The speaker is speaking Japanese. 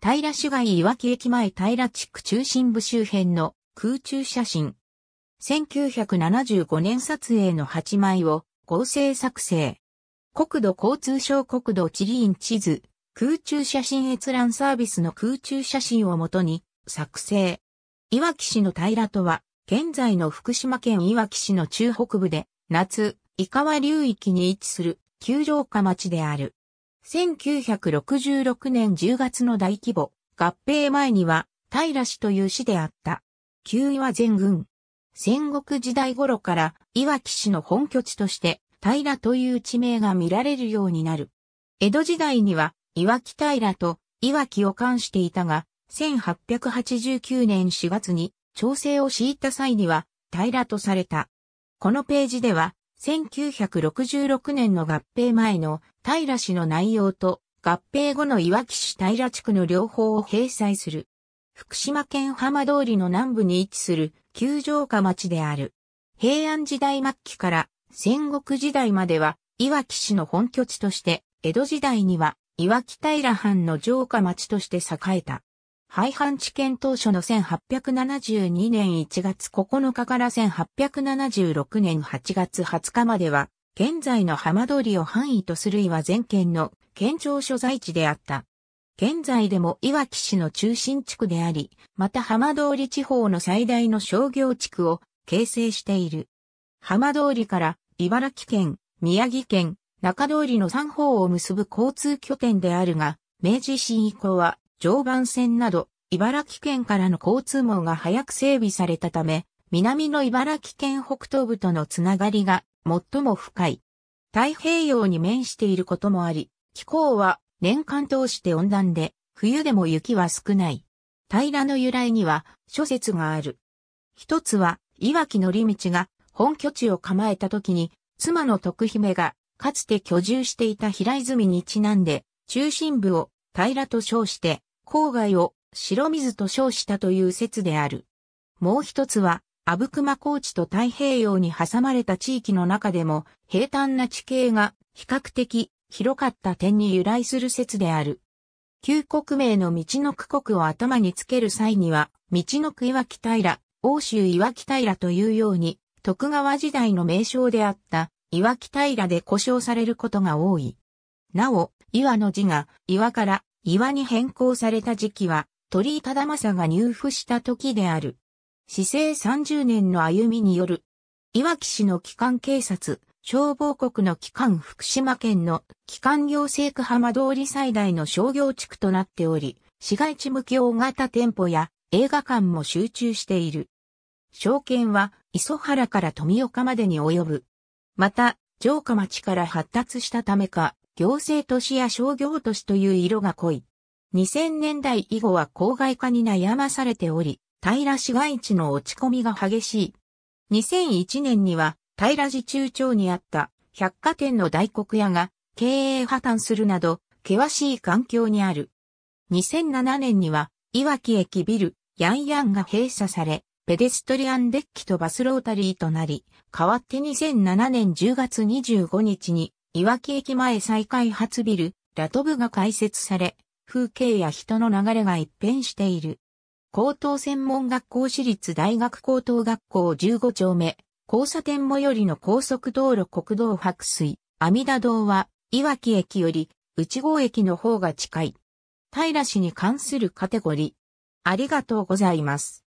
平市街いわき駅前平地区中心部周辺の空中写真。1975年撮影の8枚を合成作成。国土交通省国土地理院地図、空中写真閲覧サービスの空中写真をもとに作成。いわき市の平とは、現在の福島県いわき市の中北部で、夏、井川流域に位置する、九条下町である。1966年10月の大規模合併前には平氏という市であった。旧岩全軍。戦国時代頃から岩木氏の本拠地として平という地名が見られるようになる。江戸時代には岩木平と岩木を冠していたが、1889年4月に調整を敷いた際には平とされた。このページでは1966年の合併前の平市の内容と合併後のいわき市平地区の両方を併載する。福島県浜通りの南部に位置する旧城下町である。平安時代末期から戦国時代までは、いわき市の本拠地として、江戸時代には、いわき平藩の城下町として栄えた。廃藩置県当初の1872年1月9日から1876年8月20日までは、現在の浜通りを範囲とする岩全県の県庁所在地であった。現在でもいわき市の中心地区であり、また浜通り地方の最大の商業地区を形成している。浜通りから茨城県、宮城県、中通りの3方を結ぶ交通拠点であるが、明治維新以降は常磐線など茨城県からの交通網が早く整備されたため、南の茨城県北東部とのつながりが最も深い。太平洋に面していることもあり、気候は年間通して温暖で、冬でも雪は少ない。平らの由来には諸説がある。一つは、岩木のりみちが本拠地を構えた時に、妻の徳姫がかつて居住していた平泉にちなんで、中心部を平らと称して、郊外を白水と称したという説である。もう一つは、阿武隈高地と太平洋に挟まれた地域の中でも平坦な地形が比較的広かった点に由来する説である。旧国名の道の区国を頭につける際には、道の区岩木平、欧州岩木平というように、徳川時代の名称であった岩木平で呼称されることが多い。なお、岩の字が岩から岩に変更された時期は、鳥居忠政が入府した時である。市政30年の歩みによる、いわき市の機関警察、消防国の機関福島県の機関行政区浜通り最大の商業地区となっており、市街地向き大型店舗や映画館も集中している。証券は磯原から富岡までに及ぶ。また、城下町から発達したためか、行政都市や商業都市という色が濃い。2000年代以後は郊外化に悩まされており、平市街地の落ち込みが激しい。2001年には平市中町にあった百貨店の大黒屋が経営破綻するなど険しい環境にある。2007年には、いわき駅ビル、ヤンヤンが閉鎖され、ペデストリアンデッキとバスロータリーとなり、代わって2007年10月25日に、いわき駅前再開発ビル、ラトブが開設され、風景や人の流れが一変している。高等専門学校私立大学高等学校15丁目、交差点最寄りの高速道路国道白水、阿弥陀堂は、いわき駅より、内郷駅の方が近い。平市に関するカテゴリー。ありがとうございます。